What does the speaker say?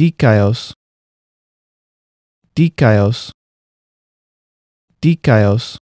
Dikaios. Dikaios. Dikaios.